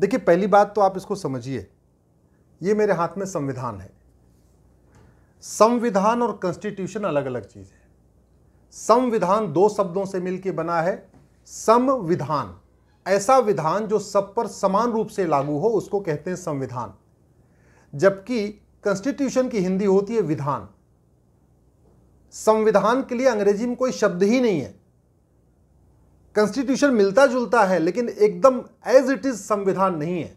देखिए पहली बात तो आप इसको समझिए ये मेरे हाथ में संविधान है संविधान और कॉन्स्टिट्यूशन अलग अलग चीज़ है संविधान दो शब्दों से मिलकर बना है संविधान ऐसा विधान जो सब पर समान रूप से लागू हो उसको कहते हैं संविधान जबकि कॉन्स्टिट्यूशन की हिंदी होती है विधान संविधान के लिए अंग्रेजी में कोई शब्द ही नहीं है कंस्टिट्यूशन मिलता जुलता है लेकिन एकदम एज इट इज़ संविधान नहीं है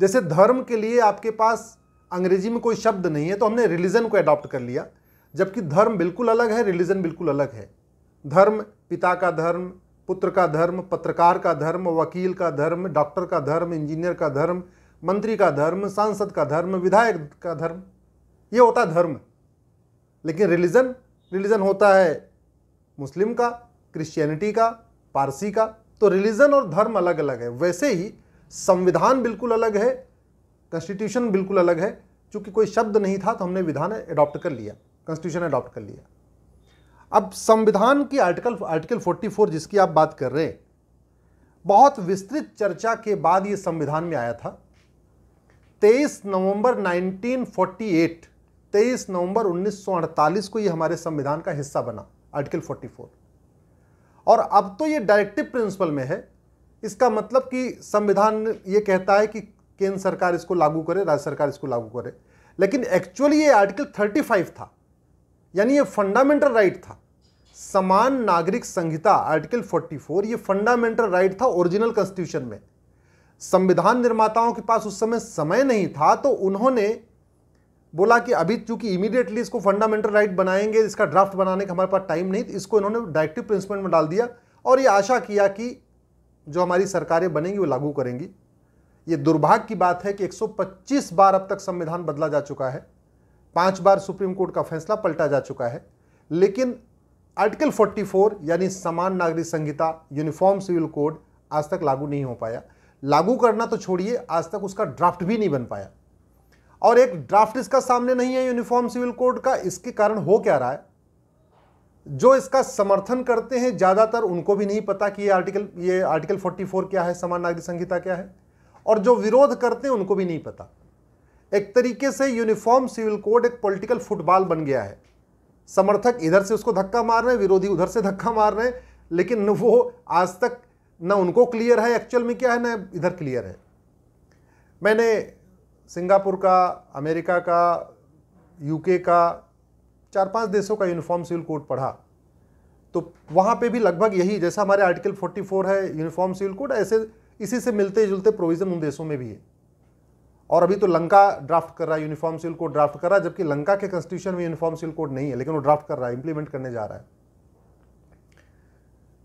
जैसे धर्म के लिए आपके पास अंग्रेजी में कोई शब्द नहीं है तो हमने रिलीजन को अडॉप्ट कर लिया जबकि धर्म बिल्कुल अलग है रिलीजन बिल्कुल अलग है धर्म पिता का धर्म पुत्र का धर्म पत्रकार का धर्म वकील का धर्म डॉक्टर का धर्म इंजीनियर का धर्म मंत्री का धर्म सांसद का धर्म विधायक का धर्म ये होता है धर्म लेकिन रिलीजन रिलीजन होता है मुस्लिम का क्रिश्चियनिटी का पारसी का तो रिलीजन और धर्म अलग अलग है वैसे ही संविधान बिल्कुल अलग है कॉन्स्टिट्यूशन बिल्कुल अलग है क्योंकि कोई शब्द नहीं था तो हमने विधान अडॉप्ट कर लिया कॉन्स्टिट्यूशन अडॉप्ट कर लिया अब संविधान की आर्टिकल आर्टिकल 44 जिसकी आप बात कर रहे हैं बहुत विस्तृत चर्चा के बाद ये संविधान में आया था 23 नवंबर 1948 23 नवंबर 1948 को ये हमारे संविधान का हिस्सा बना आर्टिकल 44 और अब तो ये डायरेक्टिव प्रिंसिपल में है इसका मतलब कि संविधान ये कहता है कि केंद्र सरकार इसको लागू करे राज्य सरकार इसको लागू करे लेकिन एक्चुअली ये आर्टिकल 35 था यानी ये फंडामेंटल राइट था समान नागरिक संहिता आर्टिकल 44 ये फंडामेंटल राइट था ओरिजिनल कॉन्स्टिट्यूशन में संविधान निर्माताओं के पास उस समय समय नहीं था तो उन्होंने बोला कि अभी चूंकि इमीडिएटली इसको फंडामेंटल राइट बनाएंगे इसका ड्राफ्ट बनाने का हमारे पास टाइम नहीं तो इसको इन्होंने डायरेक्टिव प्रिंसिपल में डाल दिया और ये आशा किया कि जो हमारी सरकारें बनेंगी वो लागू करेंगी ये दुर्भाग्य की बात है कि 125 बार अब तक संविधान बदला जा चुका है पांच बार सुप्रीम कोर्ट का फैसला पलटा जा चुका है लेकिन आर्टिकल 44 यानी समान नागरिक संहिता यूनिफॉर्म सिविल कोड आज तक लागू नहीं हो पाया लागू करना तो छोड़िए आज तक उसका ड्राफ्ट भी नहीं बन पाया और एक ड्राफ्ट इसका सामने नहीं है यूनिफॉर्म सिविल कोड का इसके कारण हो क्या रहा है जो इसका समर्थन करते हैं ज़्यादातर उनको भी नहीं पता कि ये आर्टिकल ये आर्टिकल 44 क्या है समान नागरिक संहिता क्या है और जो विरोध करते हैं उनको भी नहीं पता एक तरीके से यूनिफॉर्म सिविल कोड एक पॉलिटिकल फुटबॉल बन गया है समर्थक इधर से उसको धक्का मार रहे हैं विरोधी उधर से धक्का मार रहे हैं लेकिन वो आज तक ना उनको क्लियर है एक्चुअल में क्या है ना इधर क्लियर है मैंने सिंगापुर का अमेरिका का यूके का चार पांच देशों का यूनिफॉर्म सिविल कोड पढ़ा तो वहाँ पे भी लगभग यही जैसा हमारे आर्टिकल 44 है यूनिफॉर्म सिविल कोड ऐसे इसी से मिलते जुलते प्रोविज़न उन देशों में भी है और अभी तो लंका ड्राफ्ट कर रहा है यूनिफॉर्म सिविल कोड ड्राफ्ट कर रहा है जबकि लंका के कॉन्स्टिट्यूशन में यूनिफॉर्म सिविल कोड नहीं है लेकिन वो ड्राफ्ट कर रहा है इंप्लीमेंट करने जा रहा है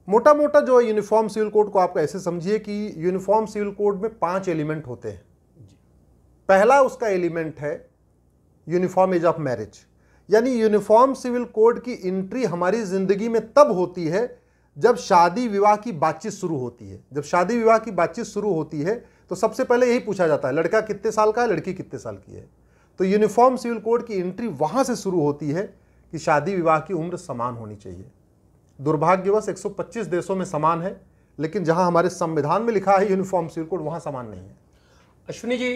मोटा मोटा जो यूनिफॉर्म सिविल कोड को आप ऐसे समझिए कि यूनिफॉर्म सिविल कोड में पाँच एलिमेंट होते हैं पहला उसका एलिमेंट है यूनिफॉर्म एज ऑफ मैरिज यानी यूनिफॉर्म सिविल कोड की एंट्री हमारी ज़िंदगी में तब होती है जब शादी विवाह की बातचीत शुरू होती है जब शादी विवाह की बातचीत शुरू होती है तो सबसे पहले यही पूछा जाता है लड़का कितने साल का है लड़की कितने साल की है तो यूनिफॉर्म सिविल कोड की एंट्री वहाँ से शुरू होती है कि शादी विवाह की उम्र समान होनी चाहिए दुर्भाग्यवश 125 देशों में समान है लेकिन जहाँ हमारे संविधान में लिखा है यूनिफॉर्म सिविल कोड वहाँ समान नहीं है Ashwini ji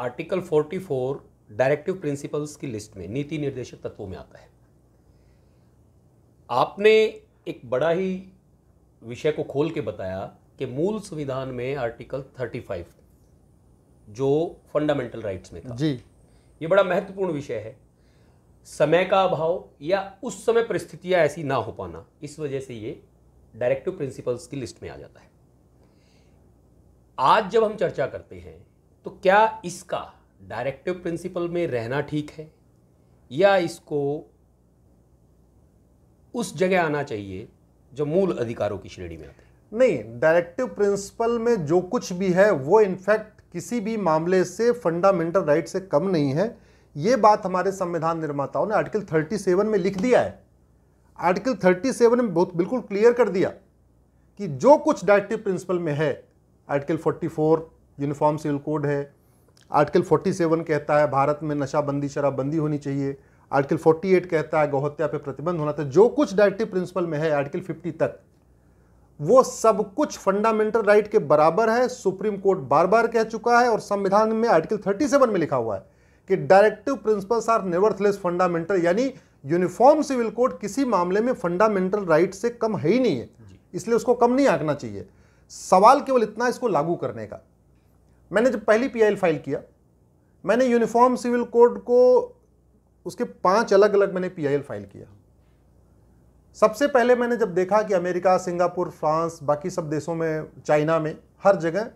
article 44 directive principles की लिस्ट में नीति निर्देशक तत्वों में आता है आपने एक बड़ा ही विषय को खोल के बताया कि मूल संविधान में आर्टिकल 35 जो फंडामेंटल राइट्स में था जी ये बड़ा महत्वपूर्ण विषय है समय का अभाव या उस समय परिस्थितियां ऐसी ना हो पाना इस वजह से ये डायरेक्टिव प्रिंसिपल्स की लिस्ट में आ जाता है आज जब हम चर्चा करते हैं तो क्या इसका डायरेक्टिव प्रिंसिपल में रहना ठीक है या इसको उस जगह आना चाहिए जो मूल अधिकारों की श्रेणी में आते हैं नहीं डायरेक्टिव प्रिंसिपल में जो कुछ भी है वो इनफैक्ट किसी भी मामले से फंडामेंटल राइट से कम नहीं है ये बात हमारे संविधान निर्माताओं ने आर्टिकल 37 में लिख दिया है आर्टिकल 37 में बहुत बिल्कुल क्लियर कर दिया कि जो कुछ डायरेक्टिव प्रिंसिपल में है आर्टिकल 44 यूनिफॉर्म सिविल कोड है आर्टिकल 47 कहता है भारत में नशाबंदी शराबबंदी होनी चाहिए आर्टिकल 48 कहता है गौहत्या पे प्रतिबंध होना चाहिए जो कुछ डायरेक्टिव प्रिंसिपल में है आर्टिकल 50 तक वो सब कुछ फंडामेंटल राइट के बराबर है सुप्रीम कोर्ट बार बार कह चुका है और संविधान में आर्टिकल 37 में लिखा हुआ है कि directive principles are nevertheless fundamental यानी यूनिफॉर्म सिविल कोड किसी मामले में फंडामेंटल राइट से कम है ही नहीं है इसलिए उसको कम नहीं आंकना चाहिए सवाल केवल इतना इसको लागू करने का मैंने जब पहली पीआईएल फाइल किया मैंने यूनिफॉर्म सिविल कोड को उसके पांच अलग अलग मैंने पीआईएल फाइल किया सबसे पहले मैंने जब देखा कि अमेरिका सिंगापुर फ्रांस बाकी सब देशों में चाइना में हर जगह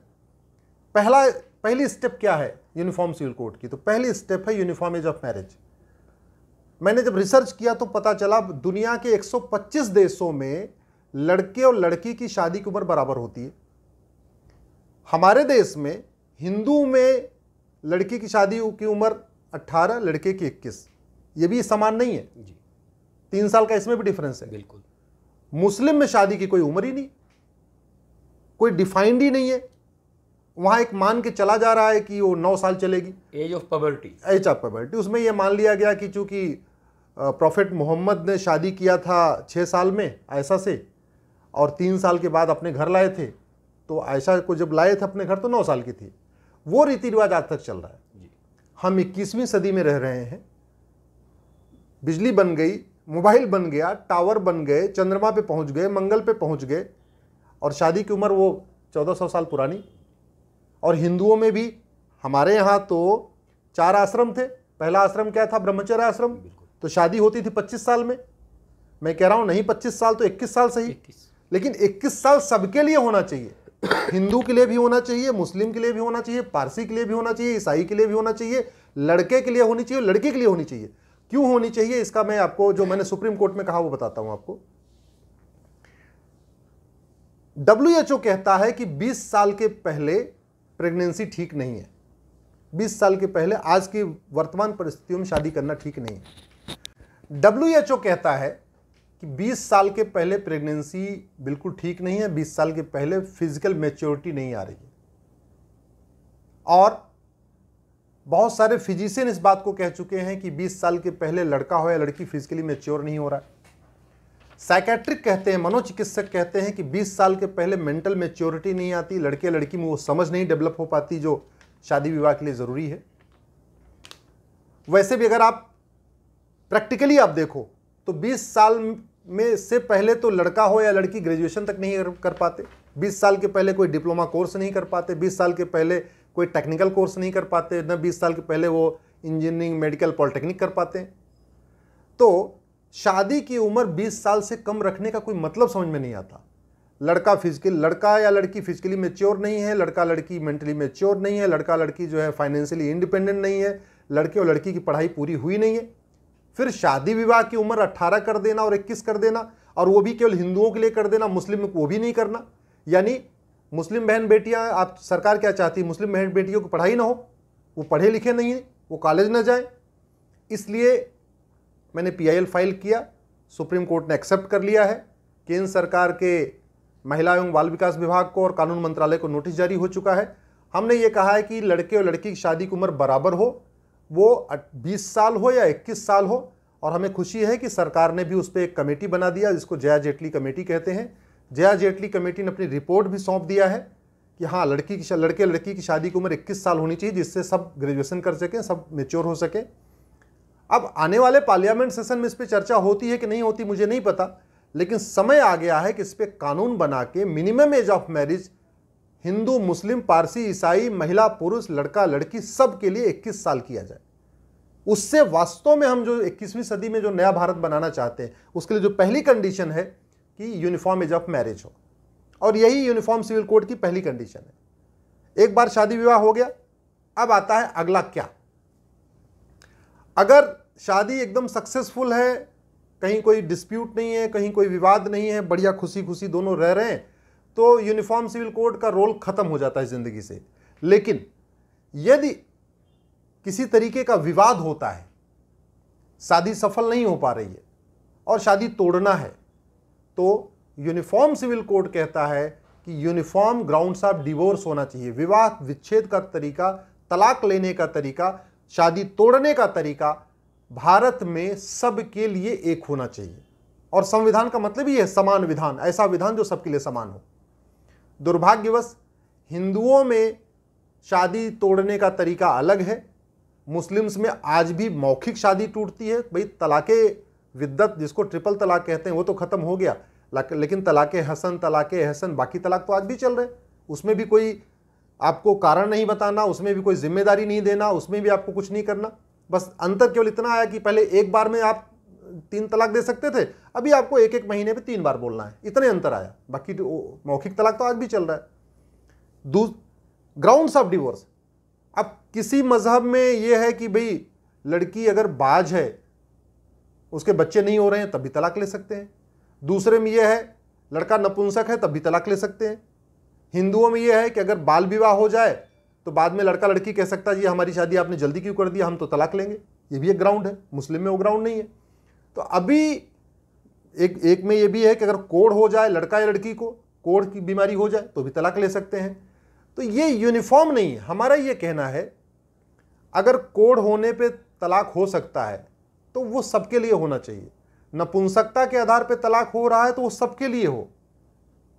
पहला पहली स्टेप क्या है यूनिफॉर्म सिविल कोड की तो पहली स्टेप है यूनिफॉर्म एज ऑफ मैरिज मैंने जब रिसर्च किया तो पता चला दुनिया के 125 देशों में लड़के और लड़की की शादी की उम्र बराबर होती है हमारे देश में हिंदू में लड़की की शादी की उम्र 18 लड़के की 21 ये भी समान नहीं है जी तीन साल का इसमें भी डिफरेंस है बिल्कुल मुस्लिम में शादी की कोई उम्र ही नहीं कोई डिफाइंड ही नहीं है वहाँ एक मान के चला जा रहा है कि वो नौ साल चलेगी age of puberty age of puberty उसमें यह मान लिया गया कि चूंकि प्रॉफिट मोहम्मद ने शादी किया था छः साल में आयशा से और तीन साल के बाद अपने घर लाए थे तो आयशा को जब लाए थे अपने घर तो नौ साल की थी वो रीति रिवाज आज तक चल रहा है हम इक्कीसवीं सदी में रह रहे हैं बिजली बन गई मोबाइल बन गया टावर बन गए चंद्रमा पे पहुंच गए मंगल पे पहुंच गए और शादी की उम्र वो 1400 साल पुरानी और हिंदुओं में भी हमारे यहाँ तो चार आश्रम थे पहला आश्रम क्या था ब्रह्मचर्य आश्रम तो शादी होती थी 25 साल में मैं कह रहा हूँ नहीं 25 साल तो 21 साल सही 21. लेकिन 21 साल सबके लिए होना चाहिए हिंदू के लिए भी होना चाहिए मुस्लिम के लिए भी होना चाहिए पारसी के लिए भी होना चाहिए ईसाई के लिए भी होना चाहिए लड़के के लिए होनी चाहिए लड़की के लिए होनी चाहिए क्यों होनी चाहिए इसका मैं आपको जो मैंने सुप्रीम कोर्ट में कहा वो बताता हूं आपको डब्ल्यूएचओ कहता है कि 20 साल के पहले प्रेगनेंसी ठीक नहीं है 20 साल के पहले आज की वर्तमान परिस्थितियों में शादी करना ठीक नहीं है डब्ल्यूएचओ कहता है कि 20 साल के पहले प्रेगनेंसी बिल्कुल ठीक नहीं है 20 साल के पहले फिजिकल मेच्योरिटी नहीं आ रही है और बहुत सारे फिजिशियन इस बात को कह चुके हैं कि 20 साल के पहले लड़का हो या लड़की फिजिकली मेच्योर नहीं हो रहा है साइकेट्रिक कहते हैं मनोचिकित्सक कहते हैं कि 20 साल के पहले मेंटल मेच्योरिटी नहीं आती लड़के लड़की में वो समझ नहीं डेवलप हो पाती जो शादी विवाह के लिए ज़रूरी है वैसे भी अगर आप प्रैक्टिकली आप देखो तो 20 साल में से पहले तो लड़का हो या लड़की ग्रेजुएशन तक नहीं कर पाते 20 साल के पहले कोई डिप्लोमा कोर्स नहीं कर पाते 20 साल के पहले कोई टेक्निकल कोर्स नहीं कर पाते न 20 साल के पहले वो इंजीनियरिंग मेडिकल पॉलिटेक्निक कर पाते तो शादी की उम्र 20 साल से कम रखने का कोई मतलब समझ में नहीं आता लड़का फिजिकली लड़का या लड़की फिजिकली मेच्योर नहीं है लड़का लड़की मेंटली मेच्योर नहीं है लड़का लड़की जो है फाइनेंशियली इंडिपेंडेंट नहीं है लड़के और लड़की की पढ़ाई पूरी हुई नहीं है फिर शादी विवाह की उम्र अट्ठारह कर देना और इक्कीस कर देना और वो भी केवल हिंदुओं के लिए कर देना मुस्लिम को भी नहीं करना यानी मुस्लिम बहन बेटियां आप सरकार क्या चाहती है मुस्लिम बहन बेटियों को पढ़ाई ना हो वो पढ़े लिखे नहीं वो कॉलेज ना जाए इसलिए मैंने पीआईएल फाइल किया सुप्रीम कोर्ट ने एक्सेप्ट कर लिया है केंद्र सरकार के महिला एवं बाल विकास विभाग को और कानून मंत्रालय को नोटिस जारी हो चुका है हमने ये कहा है कि लड़के और लड़की की शादी की उम्र बराबर हो वो 20 साल हो या 21 साल हो और हमें खुशी है कि सरकार ने भी उस पर एक कमेटी बना दिया जिसको जया जेटली कमेटी कहते हैं जया जेटली कमेटी ने अपनी रिपोर्ट भी सौंप दिया है कि हाँ लड़की की लड़के लड़की की शादी की उम्र 21 साल होनी चाहिए जिससे सब ग्रेजुएशन कर सकें सब मेच्योर हो सके अब आने वाले पार्लियामेंट सेशन में इस पर चर्चा होती है कि नहीं होती मुझे नहीं पता लेकिन समय आ गया है कि इस पर कानून बना के minimum age of marriage Hindu Muslim Parsi ईसाई महिला पुरुष लड़का लड़की सब के लिए 21 साल किया जाए उससे वास्तव में हम जो 21वीं सदी में जो नया भारत बनाना चाहते हैं उसके लिए जो पहली कंडीशन है कि यूनिफॉर्म एज ऑफ मैरिज हो और यही यूनिफॉर्म सिविल कोड की पहली कंडीशन है एक बार शादी विवाह हो गया अब आता है अगला क्या अगर शादी एकदम सक्सेसफुल है कहीं कोई डिस्प्यूट नहीं है कहीं कोई विवाद नहीं है बढ़िया खुशी खुशी दोनों रह रहे हैं तो यूनिफॉर्म सिविल कोड का रोल खत्म हो जाता है ज़िंदगी से लेकिन यदि किसी तरीके का विवाद होता है शादी सफल नहीं हो पा रही है और शादी तोड़ना है तो यूनिफॉर्म सिविल कोड कहता है कि यूनिफॉर्म ग्राउंड्स ऑफ डिवोर्स होना चाहिए विवाह विच्छेद का तरीका तलाक लेने का तरीका शादी तोड़ने का तरीका भारत में सबके लिए एक होना चाहिए और संविधान का मतलब ही है समान विधान ऐसा विधान जो सबके लिए समान हो दुर्भाग्यवश हिंदुओं में शादी तोड़ने का तरीका अलग है मुस्लिम्स में आज भी मौखिक शादी टूटती है भाई तलाक़े विद्दत जिसको ट्रिपल तलाक कहते हैं वो तो ख़त्म हो गया लेकिन तलाक़ हसन तलाक़ हसन बाकी तलाक तो आज भी चल रहे उसमें भी कोई आपको कारण नहीं बताना उसमें भी कोई जिम्मेदारी नहीं देना उसमें भी आपको कुछ नहीं करना बस अंतर केवल इतना आया कि पहले एक बार में आप तीन तलाक दे सकते थे अभी आपको एक एक महीने में तीन बार बोलना है इतने अंतर आया बाकी तो, मौखिक तलाक तो आज भी चल रहा है ग्राउंड्स ऑफ डिवोर्स अब किसी मजहब में यह है कि भाई लड़की अगर बाज है उसके बच्चे नहीं हो रहे हैं तब भी तलाक ले सकते हैं दूसरे में यह है लड़का नपुंसक है तब भी तलाक ले सकते हैं हिंदुओं में यह है कि अगर बाल विवाह हो जाए तो बाद में लड़का लड़की कह सकता है जी हमारी शादी आपने जल्दी क्यों कर दी हम तो तलाक लेंगे ये भी एक ग्राउंड है मुस्लिम में वो ग्राउंड नहीं है तो अभी एक एक में ये भी है कि अगर कोड हो जाए लड़का या लड़की को कोड की बीमारी हो जाए तो भी तलाक ले सकते हैं तो ये यूनिफॉर्म नहीं है हमारा ये कहना है अगर कोड होने पे तलाक हो सकता है तो वो सबके लिए होना चाहिए नपुंसकता के आधार पे तलाक हो रहा है तो वो सबके लिए हो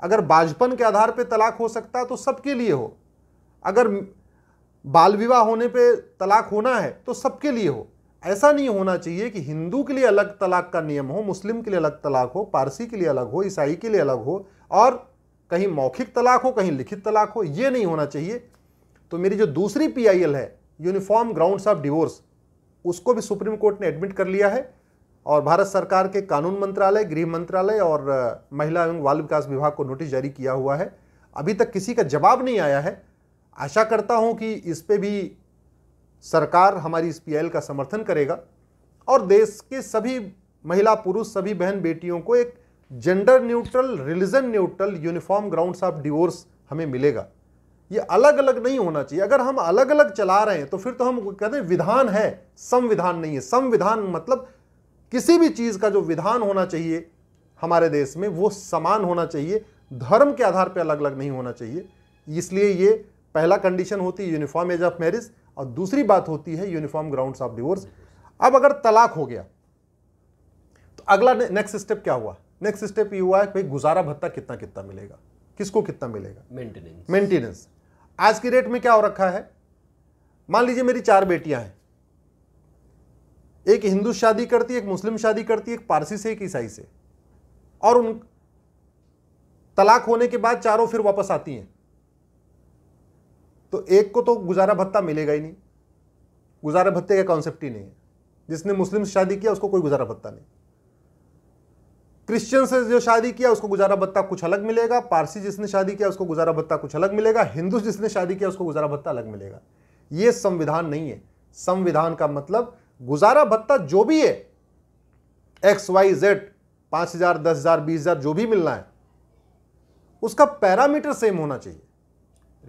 अगर बाजपन के आधार पे तलाक हो सकता है तो सबके लिए हो अगर बाल विवाह होने पे तलाक होना है तो सबके लिए हो ऐसा नहीं होना चाहिए कि हिंदू के लिए अलग तलाक का नियम हो मुस्लिम के लिए अलग तलाक हो पारसी के लिए अलग हो ईसाई के लिए अलग हो और कहीं मौखिक तलाक हो कहीं लिखित तलाक हो ये नहीं होना चाहिए तो मेरी जो दूसरी पीआईएल है यूनिफॉर्म ग्राउंड्स ऑफ डिवोर्स उसको भी सुप्रीम कोर्ट ने एडमिट कर लिया है और भारत सरकार के कानून मंत्रालय गृह मंत्रालय और महिला एवं बाल विकास विभाग को नोटिस जारी किया हुआ है अभी तक किसी का जवाब नहीं आया है आशा करता हूं कि इस पर भी सरकार हमारी इस पीएल का समर्थन करेगा और देश के सभी महिला पुरुष सभी बहन बेटियों को एक gender neutral religion neutral uniform grounds of divorce हमें मिलेगा ये अलग अलग नहीं होना चाहिए अगर हम अलग अलग चला रहे हैं तो फिर तो हम कहते हैं विधान है संविधान नहीं है संविधान मतलब किसी भी चीज़ का जो विधान होना चाहिए हमारे देश में वो समान होना चाहिए धर्म के आधार पर अलग अलग नहीं होना चाहिए इसलिए ये पहला कंडीशन होती है यूनिफॉर्म एज ऑफ मैरिज और दूसरी बात होती है यूनिफॉर्म ग्राउंड्स ऑफ डिवोर्स अब अगर तलाक हो गया तो अगला नेक्स्ट स्टेप क्या हुआ नेक्स्ट स्टेप ये हुआ है भाई गुजारा भत्ता कितना कितना मिलेगा किसको कितना मिलेगा मेंटेनेंस मेंटेनेंस आज की रेट में क्या हो रखा है मान लीजिए मेरी चार बेटियां हैं एक हिंदू शादी करती एक मुस्लिम शादी करती एक पारसी से एक ईसाई से और उन तलाक होने के बाद चारों फिर वापस आती हैं तो एक को तो गुजारा भत्ता मिलेगा ही नहीं गुजारा भत्ते का कॉन्सेप्ट ही नहीं है जिसने मुस्लिम से शादी किया उसको कोई गुजारा भत्ता नहीं क्रिश्चियन से जो शादी किया उसको गुजारा भत्ता कुछ अलग मिलेगा पारसी जिसने शादी किया उसको गुजारा भत्ता कुछ अलग मिलेगा हिंदू जिसने शादी किया उसको गुजारा भत्ता अलग मिलेगा यह संविधान नहीं है संविधान का मतलब गुजारा भत्ता जो भी है एक्स वाई जेड पांच हज़ार दस हज़ार बीस हज़ार जो भी मिलना है उसका पैरामीटर सेम होना चाहिए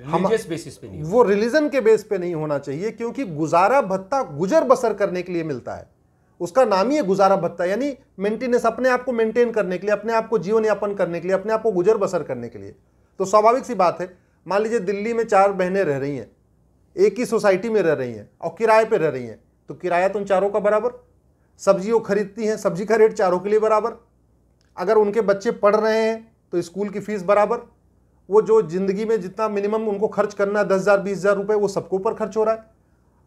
रिलीजियस बेसिस पे नहीं वो रिलीजन के बेस पे नहीं होना चाहिए क्योंकि गुजारा भत्ता गुजर बसर करने के लिए मिलता है उसका नाम ही है गुजारा भत्ता यानी मेंटेनेंस अपने आप को मेंटेन करने के लिए अपने आप को जीवन यापन करने के लिए अपने आप को गुजर बसर करने के लिए तो स्वाभाविक सी बात है मान लीजिए दिल्ली में चार बहनें रह रही हैं एक ही सोसाइटी में रह रही हैं और किराए पर रह रही हैं तो किराया तो उन चारों का बराबर सब्जी वो खरीदती हैं सब्जी का रेट चारों के लिए बराबर अगर उनके बच्चे पढ़ रहे हैं तो स्कूल की फीस बराबर वो जो ज़िंदगी में जितना मिनिमम उनको खर्च करना है दस हज़ार बीस हज़ार रुपये वो सबके ऊपर खर्च हो रहा है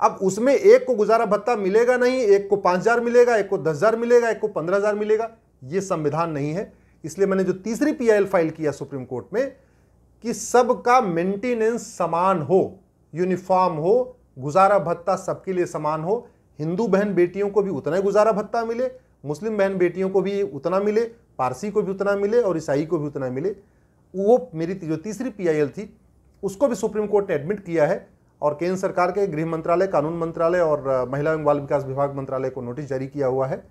अब उसमें एक को गुजारा भत्ता मिलेगा नहीं एक को पाँच हज़ार मिलेगा एक को दस हज़ार मिलेगा एक को पंद्रह हज़ार मिलेगा ये संविधान नहीं है इसलिए मैंने जो तीसरी पीआईएल फाइल किया सुप्रीम कोर्ट में कि सबका मेंटेनेंस समान हो यूनिफॉर्म हो गुजारा भत्ता सबके लिए समान हो हिंदू बहन बेटियों को भी उतना ही गुजारा भत्ता मिले मुस्लिम बहन बेटियों को भी उतना मिले पारसी को भी उतना मिले और ईसाई को भी उतना मिले वो मेरी जो तीसरी पीआईएल थी उसको भी सुप्रीम कोर्ट ने एडमिट किया है और केंद्र सरकार के गृह मंत्रालय कानून मंत्रालय और महिला एवं बाल विकास विभाग मंत्रालय को नोटिस जारी किया हुआ है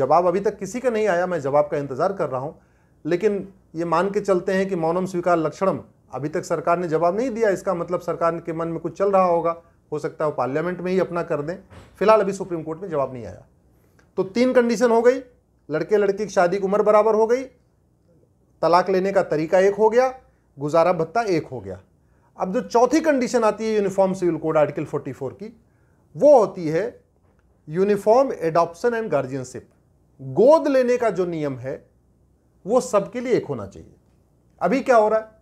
जवाब अभी तक किसी का नहीं आया मैं जवाब का इंतजार कर रहा हूँ लेकिन ये मान के चलते हैं कि मौनम स्वीकार लक्षणम अभी तक सरकार ने जवाब नहीं दिया इसका मतलब सरकार के मन में कुछ चल रहा होगा हो सकता है वो पार्लियामेंट में ही अपना कर दें फिलहाल अभी सुप्रीम कोर्ट में जवाब नहीं आया तो तीन कंडीशन हो गई लड़के लड़की की शादी की उम्र बराबर हो गई तलाक लेने का तरीका एक हो गया गुजारा भत्ता एक हो गया अब जो चौथी कंडीशन आती है यूनिफॉर्म सिविल कोड आर्टिकल 44 की वो होती है यूनिफॉर्म एडॉप्शन एंड गार्जियनशिप गोद लेने का जो नियम है वो सबके लिए एक होना चाहिए अभी क्या हो रहा है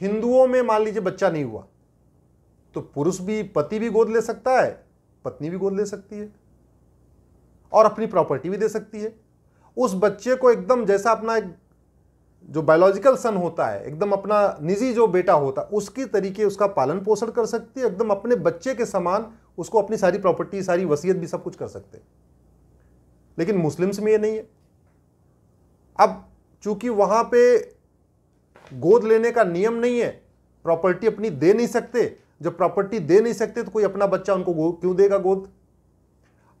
हिंदुओं में मान लीजिए बच्चा नहीं हुआ तो पुरुष भी पति भी गोद ले सकता है पत्नी भी गोद ले सकती है और अपनी प्रॉपर्टी भी दे सकती है उस बच्चे को एकदम जैसा अपना एक जो बायोलॉजिकल सन होता है एकदम अपना निजी जो बेटा होता है उसके तरीके उसका पालन पोषण कर सकती है एकदम अपने बच्चे के समान उसको अपनी सारी प्रॉपर्टी सारी वसीयत भी सब कुछ कर सकते लेकिन मुस्लिम्स में ये नहीं है अब चूंकि वहां पे गोद लेने का नियम नहीं है प्रॉपर्टी अपनी दे नहीं सकते जब प्रॉपर्टी दे नहीं सकते तो कोई अपना बच्चा उनको क्यों देगा गोद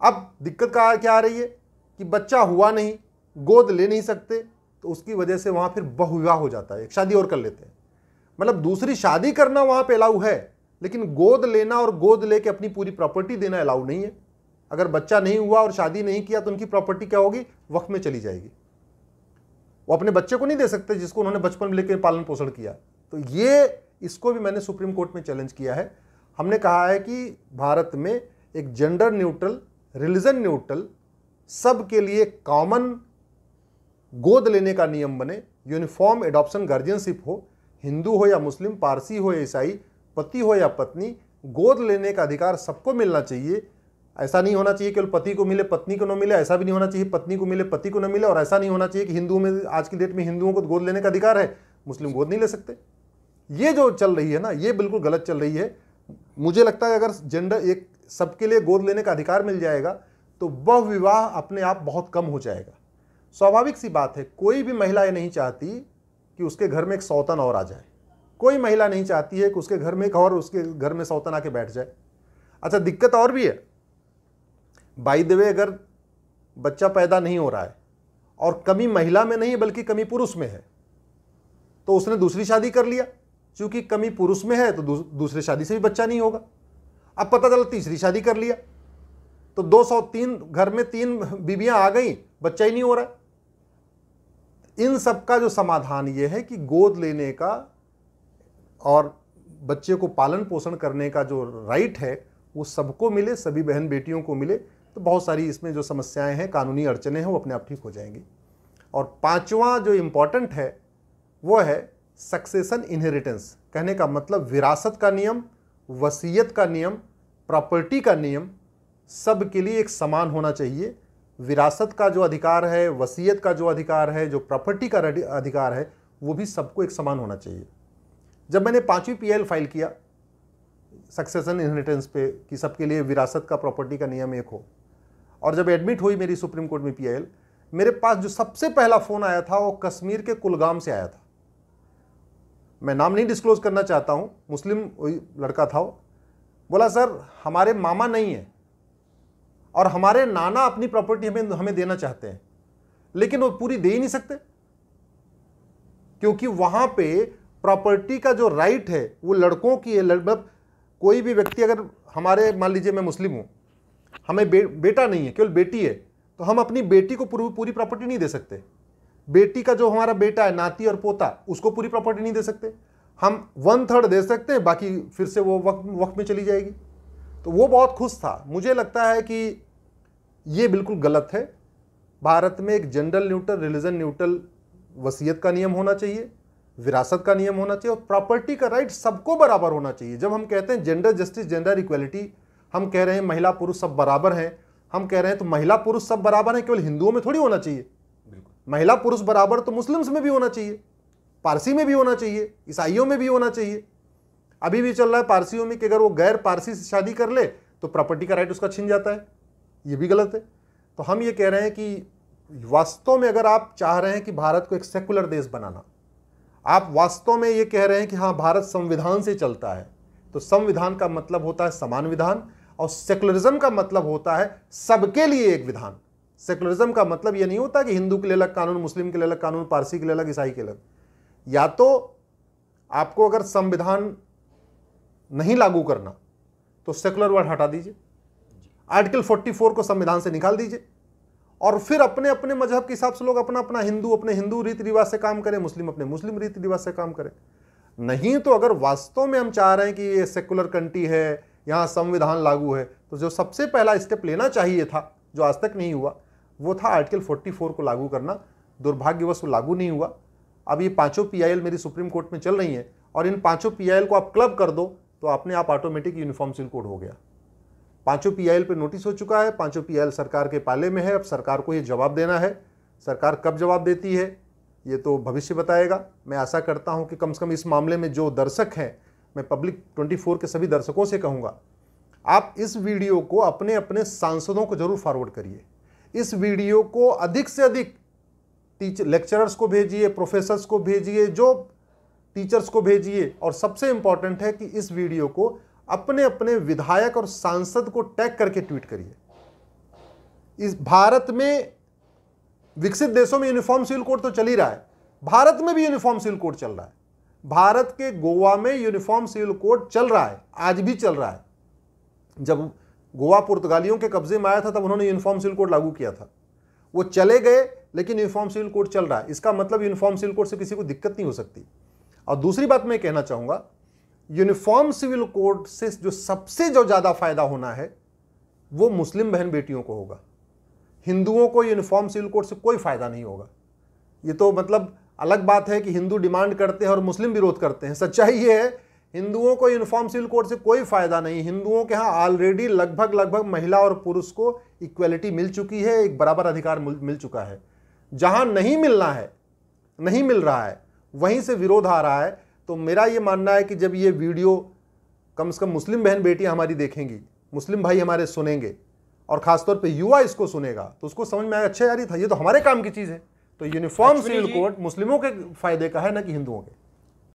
अब दिक्कत का क्या आ रही है कि बच्चा हुआ नहीं गोद ले नहीं सकते उसकी वजह से वहाँ फिर बहुविवाह हो जाता है एक शादी और कर लेते हैं मतलब दूसरी शादी करना वहाँ पे अलाउ है लेकिन गोद लेना और गोद लेके अपनी पूरी प्रॉपर्टी देना अलाउ नहीं है अगर बच्चा नहीं हुआ और शादी नहीं किया तो उनकी प्रॉपर्टी क्या होगी वक्त में चली जाएगी वो अपने बच्चे को नहीं दे सकते जिसको उन्होंने बचपन में लेकर पालन पोषण किया तो ये इसको भी मैंने सुप्रीम कोर्ट में चैलेंज किया है हमने कहा है कि भारत में एक जेंडर न्यूट्रल रिलीजन न्यूट्रल सब के लिए कॉमन गोद लेने का नियम बने यूनिफॉर्म एडॉप्शन गार्जियनशिप हो हिंदू हो या मुस्लिम पारसी हो या ईसाई पति हो या पत्नी गोद लेने का अधिकार सबको मिलना चाहिए ऐसा नहीं होना चाहिए केवल पति को मिले पत्नी को न मिले ऐसा भी नहीं होना चाहिए पत्नी को मिले पति को न मिले और ऐसा नहीं होना चाहिए कि हिंदुओं में आज की डेट में हिंदुओं को गोद लेने का अधिकार है मुस्लिम गोद नहीं ले सकते ये जो चल रही है ना ये बिल्कुल गलत चल रही है मुझे लगता है अगर जेंडर एक सबके लिए गोद लेने का अधिकार मिल जाएगा तो वह विवाह अपने आप बहुत कम हो जाएगा स्वाभाविक सी बात है कोई भी महिला ये नहीं चाहती कि उसके घर में एक सौतन और आ जाए कोई महिला नहीं चाहती है कि उसके घर में एक और उसके घर में सौतन आके बैठ जाए अच्छा दिक्कत और भी है बाई देवे अगर बच्चा पैदा नहीं हो रहा है और कमी महिला में नहीं बल्कि कमी पुरुष में है तो उसने दूसरी शादी कर लिया क्योंकि कमी पुरुष में है तो दूसरी दूसरे शादी से भी बच्चा नहीं होगा अब पता चला तीसरी शादी कर लिया तो दो सौ तीन घर में तीन बीबियां आ गई बच्चा ही नहीं हो रहा है इन सब का जो समाधान ये है कि गोद लेने का और बच्चे को पालन पोषण करने का जो राइट है वो सबको मिले सभी बहन बेटियों को मिले तो बहुत सारी इसमें जो समस्याएं हैं कानूनी अड़चने हैं वो अपने आप ठीक हो जाएंगी और पांचवा जो इम्पॉर्टेंट है वो है सक्सेसन इनहेरिटेंस कहने का मतलब विरासत का नियम वसीयत का नियम प्रॉपर्टी का नियम सब के लिए एक समान होना चाहिए विरासत का जो अधिकार है वसीयत का जो अधिकार है जो प्रॉपर्टी का अधिकार है वो भी सबको एक समान होना चाहिए जब मैंने पाँचवीं पीएल फाइल किया सक्सेसन इनहेरिटेंस पे कि सबके लिए विरासत का प्रॉपर्टी का नियम एक हो और जब एडमिट हुई मेरी सुप्रीम कोर्ट में पीएल मेरे पास जो सबसे पहला फ़ोन आया था वो कश्मीर के कुलगाम से आया था मैं नाम नहीं डिस्क्लोज करना चाहता हूँ मुस्लिम लड़का था वो बोला सर हमारे मामा नहीं है और हमारे नाना अपनी प्रॉपर्टी हमें हमें देना चाहते हैं लेकिन वो पूरी दे ही नहीं सकते क्योंकि वहां पे प्रॉपर्टी का जो राइट है वो लड़कों की है लड़ मतलब कोई भी व्यक्ति अगर हमारे मान लीजिए मैं मुस्लिम हूँ हमें बे, बेटा नहीं है केवल बेटी है तो हम अपनी बेटी को पूरी पूरी प्रॉपर्टी नहीं दे सकते बेटी का जो हमारा बेटा है नाती और पोता उसको पूरी प्रॉपर्टी नहीं दे सकते हम वन थर्ड दे सकते हैं बाकी फिर से वो वक्त वक्त में चली जाएगी तो वो बहुत खुश था मुझे लगता है कि ये बिल्कुल गलत है भारत में एक जनरल न्यूट्रल रिलीजन न्यूट्रल वसीयत का नियम होना चाहिए विरासत का नियम होना चाहिए और प्रॉपर्टी का राइट सबको बराबर होना चाहिए जब हम कहते हैं जेंडर जस्टिस जेंडर इक्वलिटी हम कह रहे हैं महिला पुरुष सब बराबर हैं हम कह रहे हैं तो महिला पुरुष सब बराबर हैं केवल हिंदुओं में थोड़ी होना चाहिए महिला पुरुष बराबर तो मुस्लिम्स में भी होना चाहिए पारसी में भी होना चाहिए ईसाइयों में भी होना चाहिए अभी भी चल रहा है पारसियों में कि अगर वो गैर पारसी से शादी कर ले तो प्रॉपर्टी का राइट उसका छिन जाता है ये भी गलत है तो हम ये कह रहे हैं कि वास्तव में अगर आप चाह रहे हैं कि भारत को एक सेकुलर देश बनाना आप वास्तव में ये कह रहे हैं कि हाँ भारत संविधान से चलता है तो संविधान का मतलब होता है समान विधान और सेकुलरिज्म का मतलब होता है सबके लिए एक विधान सेकुलरिज्म का मतलब ये नहीं होता कि हिंदू के लिए अलग कानून मुस्लिम के लिए अलग कानून पारसी के लिए अलग ईसाई के अलग या तो आपको अगर संविधान नहीं लागू करना तो सेकुलर वर्ड हटा दीजिए आर्टिकल 44 को संविधान से निकाल दीजिए और फिर अपने अपने मजहब के हिसाब से लोग अपना अपना हिंदू अपने हिंदू रीति रिवाज से काम करें मुस्लिम अपने मुस्लिम रीति रिवाज से काम करें नहीं तो अगर वास्तव में हम चाह रहे हैं कि ये सेकुलर कंट्री है यहाँ संविधान लागू है तो जो सबसे पहला स्टेप लेना चाहिए था जो आज तक नहीं हुआ वो था आर्टिकल 44 को लागू करना दुर्भाग्यवश वो लागू नहीं हुआ अब ये पांचों पीआईएल मेरी सुप्रीम कोर्ट में चल रही हैं और इन पांचों पीआईएल को आप क्लब कर दो तो अपने आप ऑटोमेटिक यूनिफॉर्म सिल कोड हो गया पांचों पीआईएल पे नोटिस हो चुका है पांचों पीआईएल सरकार के पाले में है अब सरकार को ये जवाब देना है सरकार कब जवाब देती है ये तो भविष्य बताएगा मैं आशा करता हूँ कि कम से कम इस मामले में जो दर्शक हैं मैं पब्लिक 24 के सभी दर्शकों से कहूँगा आप इस वीडियो को अपने अपने सांसदों को जरूर फॉरवर्ड करिए इस वीडियो को अधिक से अधिक टीचर लेक्चरर्स को भेजिए प्रोफेसर्स को भेजिए जो टीचर्स को भेजिए और सबसे इंपॉर्टेंट है कि इस वीडियो को अपने अपने विधायक और सांसद को टैग करके ट्वीट करिए इस भारत में विकसित देशों में यूनिफॉर्म सिविल कोड तो चल ही रहा है भारत में भी यूनिफॉर्म सिविल कोड चल रहा है भारत के गोवा में यूनिफॉर्म सिविल कोड चल रहा है आज भी चल रहा है जब गोवा पुर्तगालियों के कब्जे में आया था तब उन्होंने यूनिफॉर्म सिविल कोड लागू किया था वो चले गए लेकिन यूनिफॉर्म सिविल कोड चल रहा है इसका मतलब यूनिफॉर्म सिविल कोड से किसी को दिक्कत नहीं हो सकती और दूसरी बात मैं कहना चाहूँगा यूनिफॉर्म सिविल कोड से जो सबसे जो ज़्यादा फायदा होना है वो मुस्लिम बहन बेटियों को होगा हिंदुओं को यूनिफॉर्म सिविल कोड से कोई फ़ायदा नहीं होगा ये तो मतलब अलग बात है कि हिंदू डिमांड करते हैं और मुस्लिम विरोध करते हैं सच्चाई ये है हिंदुओं को यूनिफॉर्म सिविल कोड से कोई फ़ायदा नहीं हिंदुओं के यहाँ ऑलरेडी लगभग लगभग महिला और पुरुष को इक्वलिटी मिल चुकी है एक बराबर अधिकार मिल चुका है जहाँ नहीं मिलना है नहीं मिल रहा है वहीं से विरोध आ रहा है तो मेरा ये मानना है कि जब ये वीडियो कम से कम मुस्लिम बहन बेटियां हमारी देखेंगी मुस्लिम भाई हमारे सुनेंगे और खासतौर पे युवा इसको सुनेगा तो उसको समझ में आएगा अच्छा यार ये था ये तो हमारे काम की चीज़ है तो यूनिफॉर्म सिविल कोड मुस्लिमों के फायदे का है ना कि हिंदुओं के